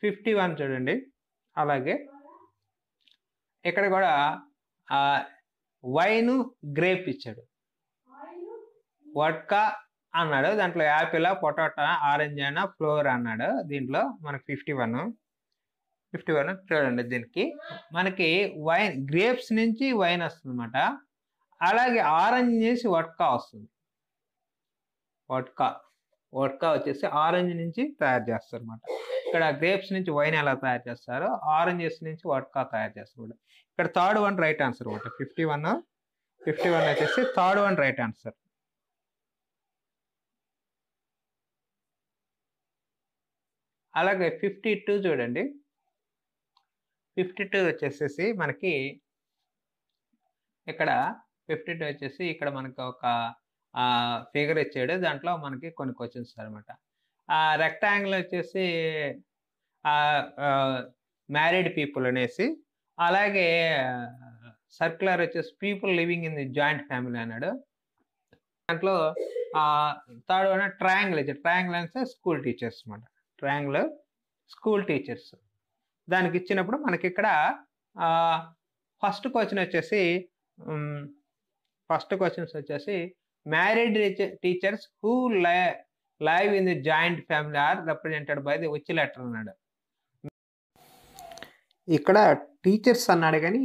fifty one చూడండి అలాగే ఇక్కడ కూడా వైన్ గ్రేప్ ఇచ్చాడు వడ్కా అన్నాడు దాంట్లో యాపిల్ పొటాటో ఆరెంజ్ అయినా ఫ్లోర్ అన్నాడు దీంట్లో మనకి ఫిఫ్టీ వన్ ఫిఫ్టీ వన్ చూడండి దీనికి మనకి వైన్ గ్రేప్స్ నుంచి వైన్ వస్తుంది అలాగే ఆరెంజ్ చేసి వడ్కా వస్తుంది వోట్కా వోట్కా వచ్చేసి ఆరెంజ్ నుంచి తయారు చేస్తారు అనమాట ఇక్కడ గ్రేప్స్ నుంచి వైన్ ఎలా తయారు చేస్తారో ఆరెంజెస్ నుంచి వోట్కా తయారు చేస్తారు ఇక్కడ థర్డ్ వన్ రైట్ ఆన్సర్ అనమాట ఫిఫ్టీ వన్ ఫిఫ్టీ వన్ వచ్చేసి థర్డ్ వన్ రైట్ ఆన్సర్ అలాగే ఫిఫ్టీ టూ చూడండి ఫిఫ్టీ టూ వచ్చేసేసి మనకి ఇక్కడ ఫిఫ్టీ టూ వచ్చేసి ఇక్కడ మనకు ఒక ఫిగర్ ఇచ్చాడు దాంట్లో మనకి కొన్ని క్వశ్చన్స్ అనమాట ఆ రెక్టాంగిల్ వచ్చేసి మ్యారీడ్ పీపుల్ అనేసి అలాగే సర్క్యులర్ వచ్చేసి people living in the joint family అన్నాడు దాంట్లో థర్డ్ వన్ ట్రయాంగిల్ ఇచ్చారు ట్రయాంగిల్ అనేసి స్కూల్ టీచర్స్ అనమాట ట్రయాంగిల్ స్కూల్ టీచర్స్ దానికి ఇచ్చినప్పుడు మనకి ఇక్కడ ఫస్ట్ క్వశ్చన్ వచ్చేసి ఫస్ట్ క్వశ్చన్స్ వచ్చేసి married teachers who lie live in the joint family are represented by the which letter అన్నాడు ఇక్కడ టీచర్స్ అన్నాడు కానీ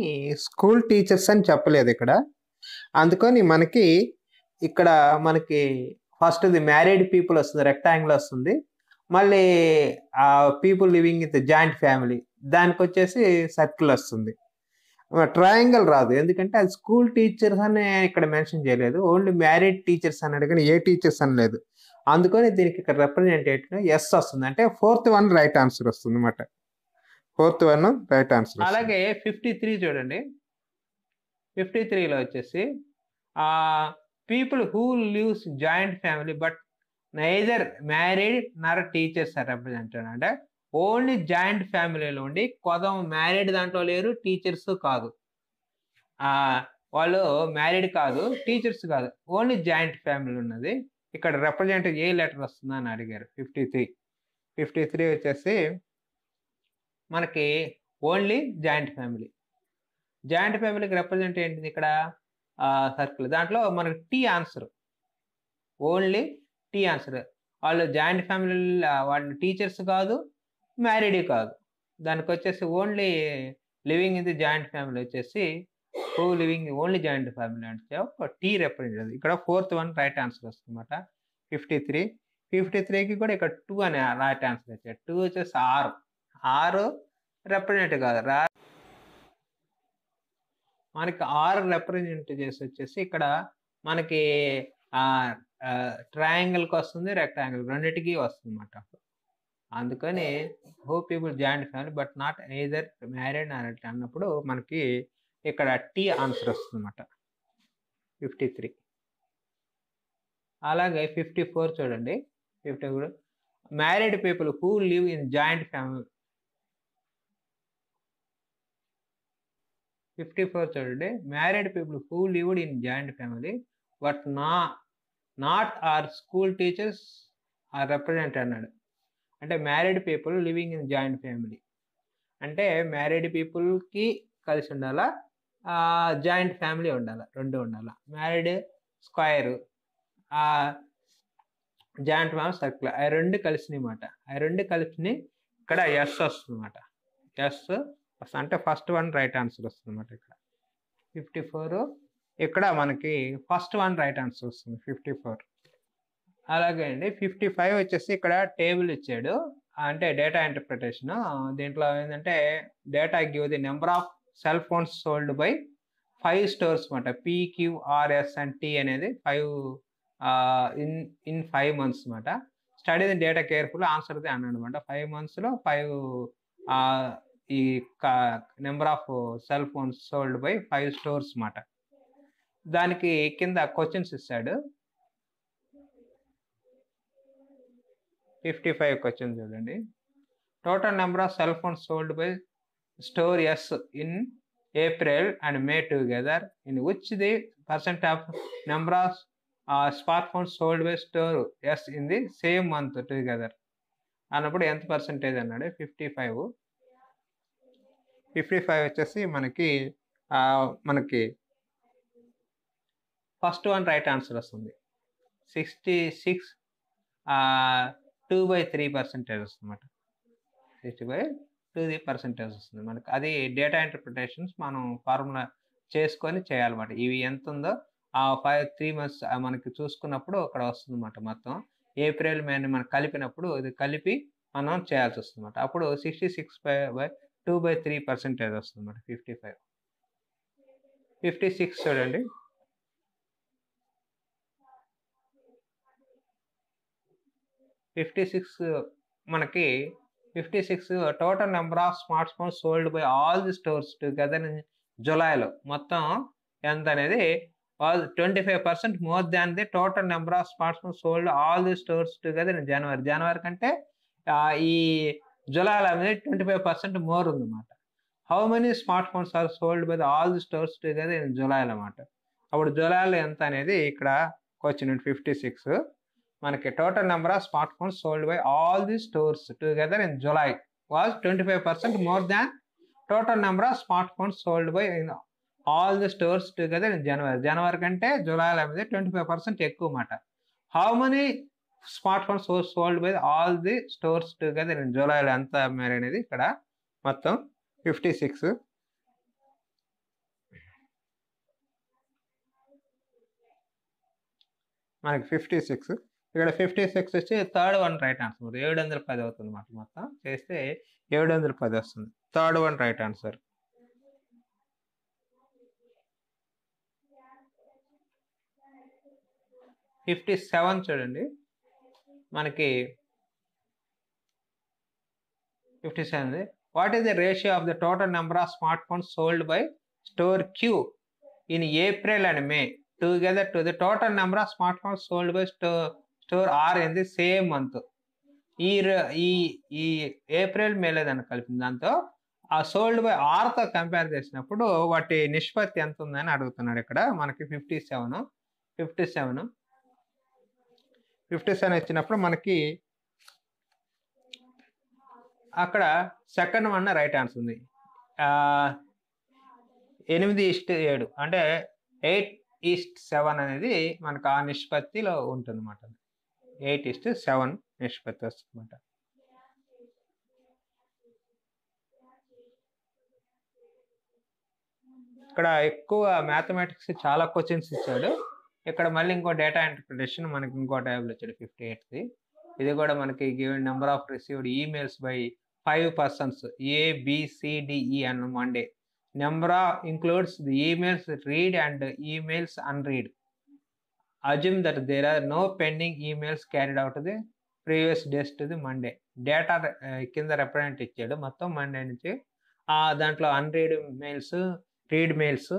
స్కూల్ టీచర్స్ అని చెప్పలేదు ఇక్కడ అందుకని మనకి ఇక్కడ మనకి ఫస్ట్ ది మ్యారీడ్ పీపుల్ వస్తుంది రెక్టాంగిల్ వస్తుంది మళ్ళీ people living in the joint family దానికి వచ్చేసి సర్కిల్ వస్తుంది ట్రయాంగిల్ రాదు ఎందుకంటే అది స్కూల్ టీచర్స్ అని ఇక్కడ మెన్షన్ చేయలేదు ఓన్లీ మ్యారీడ్ టీచర్స్ అన్నాడు కానీ ఏ టీచర్స్ అని లేదు అందుకని దీనికి ఇక్కడ రిప్రజెంటేటివ్ ఎస్ వస్తుంది అంటే ఫోర్త్ వన్ రైట్ ఆన్సర్ వస్తుంది అనమాట ఫోర్త్ వన్ రైట్ ఆన్సర్ అలాగే ఫిఫ్టీ త్రీ చూడండి ఫిఫ్టీ త్రీలో వచ్చేసి people who lives joint family but neither married nor teachers representative అంటే ఓన్లీ జాయింట్ ఫ్యామిలీలో ఉండి కొదం మ్యారీడ్ దాంట్లో లేరు టీచర్స్ కాదు వాళ్ళు మ్యారీడ్ కాదు టీచర్స్ కాదు ఓన్లీ జాయింట్ ఫ్యామిలీ ఉన్నది ఇక్కడ రిప్రజెంట్ ఏ లెటర్ వస్తుందా అని అడిగారు ఫిఫ్టీ త్రీ ఫిఫ్టీ త్రీ వచ్చేసి మనకి ఓన్లీ జాయింట్ ఫ్యామిలీ జాయింట్ ఫ్యామిలీకి రిప్రజెంట్ ఏంటిది ఇక్కడ సర్కిల్ దాంట్లో మనకి T answer only T answer వాళ్ళు జాయింట్ ఫ్యామిలీ వాళ్ళు టీచర్స్ కాదు మ్యారీడ్ కాదు దానికి వచ్చేసి only living in the joint family వచ్చేసి who living only joint family అంటే ఒక టీ రిప్రజెంట్ ఇక్కడ ఫోర్త్ వన్ రైట్ ఆన్సర్ వస్తుందన్నమాట ఫిఫ్టీ త్రీ ఫిఫ్టీ త్రీకి కూడా ఇక్కడ టూ అనే రైట్ ఆన్సర్ వచ్చాయి టూ వచ్చేసి ఆరు ఆరు రిప్రజెంట్ కాదు రా మనకి ఆరు రిప్రజెంట్ చేసి వచ్చేసి ఇక్కడ మనకి ట్రయాంగిల్కి వస్తుంది రెక్టాంగిల్ రెండింటికి వస్తుంది అన్నమాట అందుకని who people joint family but not either married అని అన్నప్పుడు మనకి ఇక్కడ టీ ఆన్సర్ వస్తుందన్నమాట ఫిఫ్టీ త్రీ అలాగే ఫిఫ్టీ ఫోర్ చూడండి fifty four married people who live in joint family fifty four చూడండి married people who lived in joint family but నా not are school teachers are represent అన్నాడు అంటే married people living in joint family అంటే మ్యారీడ్ పీపుల్కి కలిసి ఉండాలా జాయింట్ ఫ్యామిలీ ఉండాల రెండు ఉండాల married square joint family circle ఆ రెండు కలిసినమాట ఆ రెండు కలిసిని ఇక్కడ ఎస్ వస్తుందన్నమాట ఎస్ అంటే ఫస్ట్ వన్ రైట్ ఆన్సర్ వస్తుందన్నమాట ఇక్కడ ఫిఫ్టీ ఫోర్ ఇక్కడ మనకి ఫస్ట్ వన్ రైట్ ఆన్సర్ వస్తుంది ఫిఫ్టీ ఫోర్ అలాగే అండి ఫిఫ్టీ ఫైవ్ వచ్చేసి ఇక్కడ టేబుల్ ఇచ్చాడు అంటే డేటా ఇంటర్ప్రిటేషన్ దీంట్లో ఏంటంటే data give the number of cell phones sold by five stores అనమాట పీక్యూఆర్ఎస్ అండ్ టీ అనేది five in in five months అనమాట study the data careful answer the అన్నాడు అనమాట ఫైవ్ మంత్స్లో ఫైవ్ ఈ number of cell phones sold by five stores అనమాట దానికి కింద క్వశ్చన్స్ ఇస్తాడు ఫిఫ్టీ ఫైవ్ క్వశ్చన్ చూడండి total number of cell phones sold by store S in April and May together in which the percent of number of smart phones sold by store S in the same month together అన్నప్పుడు ఎంత పర్సెంటేజ్ అన్నాడు ఫిఫ్టీ ఫైవ్ ఫిఫ్టీ ఫైవ్ వచ్చేసి మనకి మనకి ఫస్ట్ వన్ రైట్ ఆన్సర్ వస్తుంది sixty six uh, two by three percentage వస్తుంది వస్తుందన్నమాట sixty by two three percentage వస్తుంది మనకి అది డేటా ఇంటర్ప్రిటేషన్స్ మనం ఫార్ములా చేసుకొని చేయాలన్నమాట ఇవి ఎంత ఉందో ఆ ఫైవ్ త్రీ మంత్స్ మనకి చూసుకున్నప్పుడు అక్కడ వస్తుంది అనమాట మొత్తం ఏప్రిల్ మే మనం కలిపినప్పుడు ఇది కలిపి మనం చేయాల్సి వస్తుంది అనమాట అప్పుడు sixty six by by two by three percentage వస్తుందన్నమాట ఫిఫ్టీ ఫైవ్ ఫిఫ్టీ సిక్స్ చూడండి ఫిఫ్టీ సిక్స్ మనకి fifty six total number of smart phones sold by all the stores together in జులైలో మొత్తం ఎంత అనేది twenty five percent more than the total number of smart phones sold all the stores together in January జనవరి కంటే ఈ జులైలో అనేది ట్వంటీ ఫైవ్ పర్సెంట్ మోర్ ఉందన్నమాట how many smart phones are sold by all the stores together in July అనమాట అప్పుడు జులైలో ఎంత అనేది ఇక్కడ క్వశ్చన్ ఫిఫ్టీ సిక్స్ మనకి total number of smart phones sold by all the stores together in July was twenty five percent more than total number of smart phones sold by all the stores together in January జనవరి కంటే జులైలో అనేది ట్వంటీ ఫైవ్ పర్సెంట్ ఎక్కువ మాట how many smart phones sold by all the stores together in జూలైలో ఎంత అమ్మారు అనేది ఇక్కడ మొత్తం ఫిఫ్టీ సిక్స్ మనకి ఫిఫ్టీ సిక్స్ ఇక్కడ ఫిఫ్టీ సిక్స్ వచ్చి థర్డ్ వన్ రైట్ ఆన్సర్ ఏడు వందల పది అవుతుంది మాట మొత్తం చేస్తే ఏడు వందల పది వస్తుంది third one right answer fifty seven చూడండి మనకి fifty seven what is the ratio of the total number of smart phones sold by store Q in April and May together to the total number of smart phones sold by store store R ఏంది సేమ్ మంత్ ఈ ఈ ఈ ఏప్రిల్ మేలే దాన్ని కలిపింది దాంతో ఆ సోల్డ్ బై ఆర్తో కంపేర్ చేసినప్పుడు వాటి నిష్పత్తి ఎంత ఉందని అడుగుతున్నాడు ఇక్కడ మనకి fifty seven fifty seven fifty seven ఇచ్చినప్పుడు మనకి అక్కడ సెకండ్ వన్ రైట్ ఆన్సర్ ఉంది ఎనిమిది ఇస్ట్ ఏడు అంటే ఎయిట్ ఈస్ట్ సెవెన్ అనేది మనకు ఆ నిష్పత్తిలో ఉంటుంది అన్నమాట ఎయిట్ ఇస్ట్ సెవెన్ నిష్పత్తి వస్తుంది అనమాట ఇక్కడ ఎక్కువ మ్యాథమెటిక్స్ చాలా క్వశ్చన్స్ ఇచ్చాడు ఇక్కడ మళ్ళీ ఇంకో డేటా ఇంటర్ప్రిటేషన్ మనకి ఇంకో టైప్లో వచ్చాడు ఫిఫ్టీ ఎయిట్ది ఇది కూడా మనకి given number of received emails by five persons A B C D E అన్న Monday number of includes the emails read and emails unread assume that there are no pending emails carried out the previous days to the Monday data కింద రిప్రజెంట్ ఇచ్చాడు మొత్తం మండే నుంచి దాంట్లో అన్రీడ్ మెయిల్స్ రీడ్ మెయిల్స్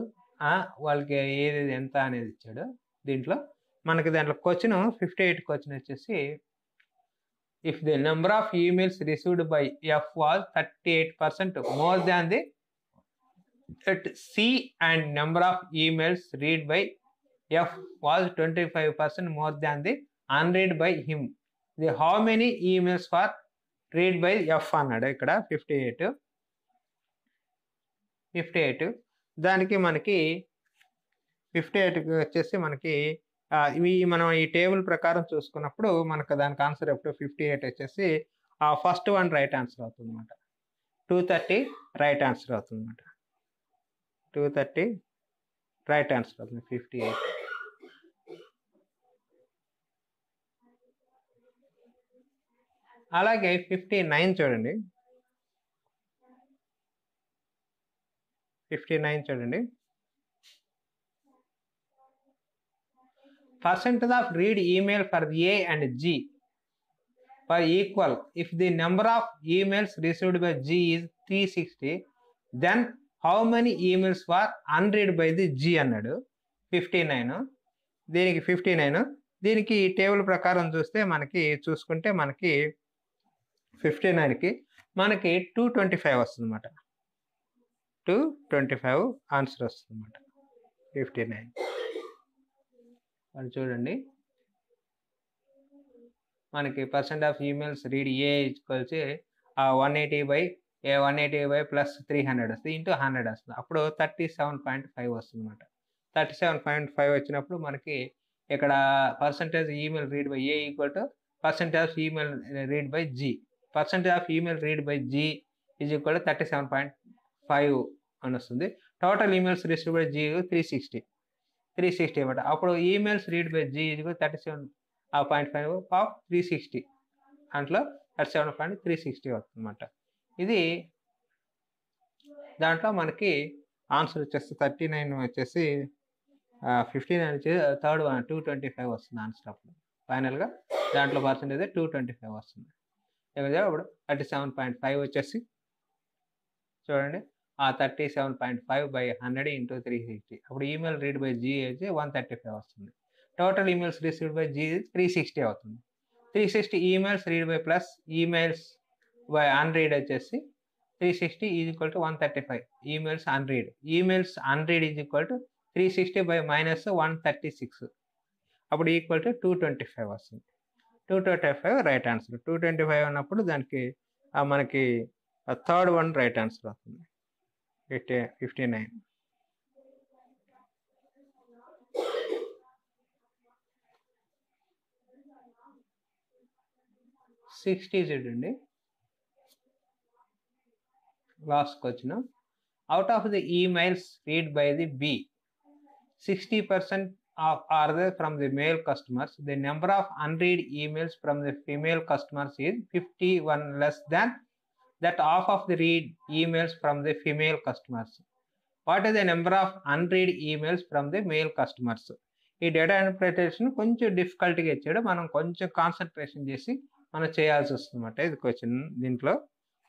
వాళ్ళకి ఏది ఎంత అనేది ఇచ్చాడు దీంట్లో మనకి దాంట్లో క్వశ్చన్ ఫిఫ్టీ ఎయిట్ క్వశ్చన్ వచ్చేసి if the number of emails received by F was thirty eight percent more than the C and number of emails read by F was five percent more than the unread by him the how many emails for read by F అన్నాడు ఇక్కడ ఫిఫ్టీ ఎయిట్ ఫిఫ్టీ ఎయిట్ దానికి మనకి ఫిఫ్టీ ఎయిట్ వచ్చేసి మనకి ఈ మనం ఈ టేబుల్ ప్రకారం చూసుకున్నప్పుడు మనకు దానికి ఆన్సర్ ఎప్పుడు ఫిఫ్టీ ఎయిట్ వచ్చేసి ఆ ఫస్ట్ వన్ రైట్ ఆన్సర్ అవుతుంది అనమాట టూ థర్టీ రైట్ ఆన్సర్ అవుతుంది అనమాట టూ థర్టీ రైట్ ఆన్సర్ అవుతుంది ఫిఫ్టీ ఎయిట్ అలాగే ఫిఫ్టీ నైన్ చూడండి ఫిఫ్టీ నైన్ చూడండి percentage of read email for A and G for equal if the number of emails received by G is three sixty then how many emails for unread by the G అన్నాడు ఫిఫ్టీ నైన్ దీనికి ఫిఫ్టీ నైన్ దీనికి టేబుల్ ప్రకారం చూస్తే మనకి చూసుకుంటే మనకి ఫిఫ్టీ నైన్కి మనకి టూ ట్వంటీ ఫైవ్ వస్తుందన్నమాట టూ ట్వంటీ ఫైవ్ ఆన్సర్ వస్తుందన్నమాట ఫిఫ్టీ నైన్ అది చూడండి మనకి percent of emails read A కలిసి ఆ one eighty by A one eighty by plus three hundred వస్తుంది ఇంటూ హండ్రెడ్ వస్తుంది అప్పుడు థర్టీ సెవెన్ పాయింట్ ఫైవ్ వస్తుంది అనమాట థర్టీ సెవెన్ పాయింట్ ఫైవ్ వచ్చినప్పుడు మనకి ఇక్కడ percentage email read by A equal to percentage email read by G percentage of email read by G is equal thirty seven point five అని వస్తుంది total emails receive by G three sixty three sixty అనమాట అప్పుడు emails read by G is thirty seven point five of three sixty దాంట్లో thirty seven point three sixty అవుతుంది అనమాట ఇది దాంట్లో మనకి ఆన్సర్ వచ్చేసి థర్టీ నైన్ వచ్చేసి ఫిఫ్టీ నైన్ వచ్చేసి third one two twenty five వస్తుంది ఆన్సర్ అప్పుడు ఫైనల్గా దాంట్లో పర్సెంటేజ్ టూ ట్వంటీ ఫైవ్ వస్తుంది ఇప్పుడు థర్టీ సెవెన్ పాయింట్ ఫైవ్ వచ్చేసి చూడండి ఆ thirty seven point five by hundred into three sixty అప్పుడు ఈమెయిల్ రీడ్ బై జీ అయితే వన్ థర్టీ ఫైవ్ వస్తుంది total emails received by G three sixty అవుతుంది three sixty emails read by plus emails by unread వచ్చేసి three sixty is equal to one thirty five emails unread emails unread is equal to three sixty by minus one thirty six అప్పుడు equal to two twenty five వస్తుంది two twenty five right answer two twenty five అన్నప్పుడు దానికి మనకి థర్డ్ వన్ రైట్ ఆన్సర్ అవుతుంది ఫిఫ్టీ ఫిఫ్టీ నైన్ సిక్స్టీ చూడండి లాస్ట్కి వచ్చినాం out of the emails read by the B sixty percent of order from the male customers, the number of unread emails from the female customers is 51 less than that half of the read emails from the female customers. What is the number of unread emails from the male customers? ఈ డేటా ఇంటర్ప్రిటేషన్ కొంచెం డిఫికల్ట్గా ఇచ్చాడు మనం కొంచెం కాన్సన్ట్రేషన్ చేసి మనం చేయాల్సి వస్తుందన్నమాట ఇది క్వశ్చన్ దీంట్లో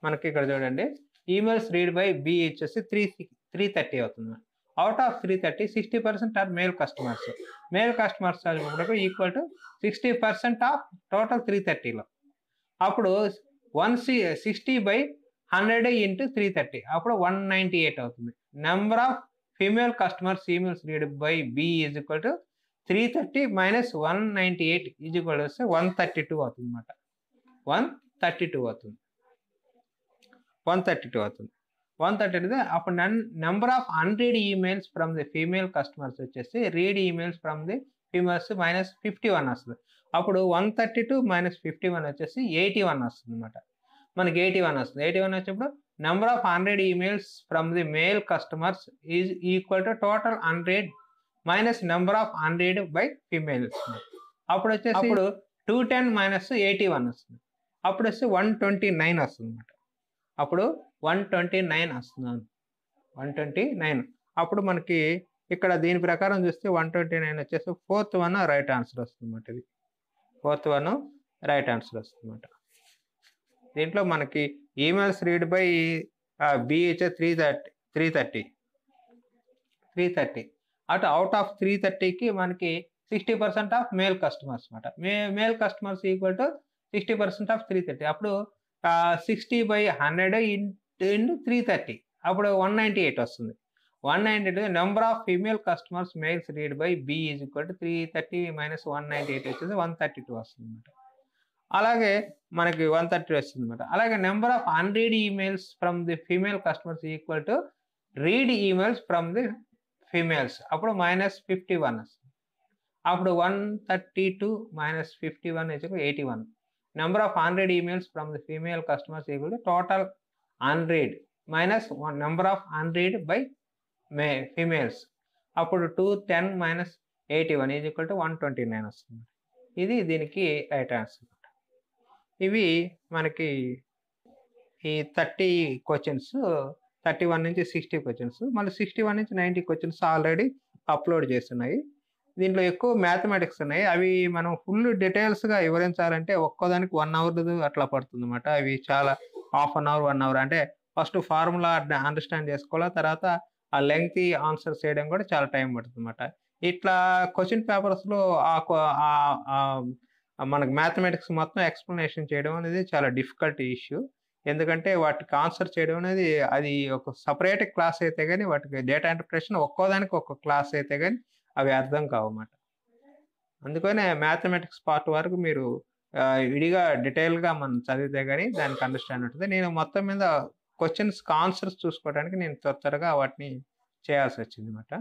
మనకి ఇక్కడ చూడండి ఈమెయిల్స్ రీడ్ బై బి ఇచ్చేసి త్రీ త్రీ థర్టీ అవుతుంది out of three thirty sixty percent are male customers male customers వచ్చినప్పుడు equal to sixty percent of total three థర్టీలో అప్పుడు one sixty by hundred into three thirty అప్పుడు వన్ నైంటీ ఎయిట్ అవుతుంది number of female customers females read by B is equal to three thirty minus one ninety eight is equal వస్తే వన్ థర్టీ టూ అవుతుంది అనమాట వన్ థర్టీ టూ అవుతుంది వన్ థర్టీ టూ అవుతుంది వన్ థర్టీ అనేది అప్పుడు none number of unread emails from the female customers వచ్చేసి read emails from the females minus fifty one వస్తుంది అప్పుడు one thirty two minus fifty one వచ్చేసి ఎయిటీ వన్ వస్తుంది అనమాట మనకి ఎయిటీ వన్ వస్తుంది ఎయిటీ వన్ వచ్చినప్పుడు number of unread emails from the male customers is equal to total unread minus number of unread by female అప్పుడు వచ్చేసి ఇప్పుడు two ten minus eighty one వస్తుంది అప్పుడు వచ్చి వన్ ట్వంటీ నైన్ వస్తుంది అనమాట అప్పుడు వన్ ట్వంటీ నైన్ వస్తున్నాను వన్ ట్వంటీ నైన్ అప్పుడు మనకి ఇక్కడ దీని ప్రకారం చూస్తే వన్ ట్వంటీ నైన్ వచ్చేసి ఫోర్త్ వన్ రైట్ ఆన్సర్ వస్తుందన్నమాట ఇది ఫోర్త్ వన్ రైట్ ఆన్సర్ వస్తుందన్నమాట దీంట్లో మనకి ఈమెయిల్స్ రీడ్ బై బిహెచ్ఏ three thirty three thirty three thirty అటు అవుట్ ఆఫ్ త్రీ థర్టీకి మనకి sixty percent of male customers అనమాట మే male customers equal to sixty percent of three thirty అప్పుడు sixty by hundred into three thirty అప్పుడు వన్ నైంటీ ఎయిట్ వస్తుంది one ninety eight number of female customers mails read by B is equal to three thirty minus one ninety eight వచ్చేసి వన్ థర్టీ టూ వస్తుంది అనమాట అలాగే మనకి వన్ థర్టీ వస్తుంది అనమాట అలాగే number of unread emails from the female customers equal to read emails from the females అప్పుడు మైనస్ ఫిఫ్టీ వన్ వస్తుంది అప్పుడు one thirty two minus fifty one eighty one number of unread emails from the female customers equal to total unread minus one number of unread by మే ఫిమేల్స్ అప్పుడు two ten minus eighty one is equal to one twenty nine వస్తుంది ఇది దీనికి రైట్ ఆన్సర్ ఇవి మనకి ఈ థర్టీ క్వశ్చన్స్ థర్టీ వన్ నుంచి సిక్స్టీ క్వశ్చన్స్ మళ్ళీ సిక్స్టీ వన్ నుంచి నైంటీ క్వశ్చన్స్ ఆల్రెడీ అప్లోడ్ చేస్తున్నాయి దీంట్లో ఎక్కువ మ్యాథమెటిక్స్ ఉన్నాయి అవి మనం ఫుల్ డీటెయిల్స్గా వివరించాలంటే ఒక్కోదానికి వన్ అవర్ అట్లా పడుతుంది అన్నమాట అవి చాలా half an hour one hour అంటే ఫస్ట్ ఫార్ములా అండర్స్టాండ్ చేసుకోవాలి తర్వాత ఆ లెంగ్త్ ఆన్సర్ చేయడం కూడా చాలా టైం పడుతుంది అనమాట ఇట్లా క్వశ్చన్ పేపర్స్లో ఆ మనకు మ్యాథమెటిక్స్ మొత్తం ఎక్స్ప్లెనేషన్ చేయడం అనేది చాలా డిఫికల్ట్ ఇష్యూ ఎందుకంటే వాటికి ఆన్సర్ చేయడం అనేది అది ఒక సపరేట్ క్లాస్ అయితే కానీ వాటికి డేటా ఇంటర్ప్రిటేషన్ ఒక్కోదానికి ఒక్క క్లాస్ అయితే కానీ అవి అర్థం అన్నమాట అందుకనే మ్యాథమెటిక్స్ పార్ట్ వరకు మీరు విడిగా డీటెయిల్గా మనం చదివితే కానీ దానికి అండర్స్టాండ్ ఉంటుంది నేను మొత్తం మీద క్వశ్చన్స్ ఆన్సర్స్ చూసుకోవడానికి నేను త్వర త్వరగా వాటిని చేయాల్సి వచ్చింది అనమాట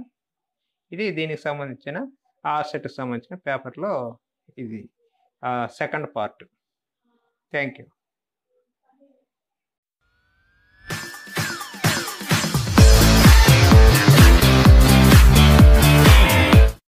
ఇది దీనికి సంబంధించిన ఆ సెట్కి సంబంధించిన పేపర్లో ఇది సెకండ్ పార్ట్ థ్యాంక్ యూ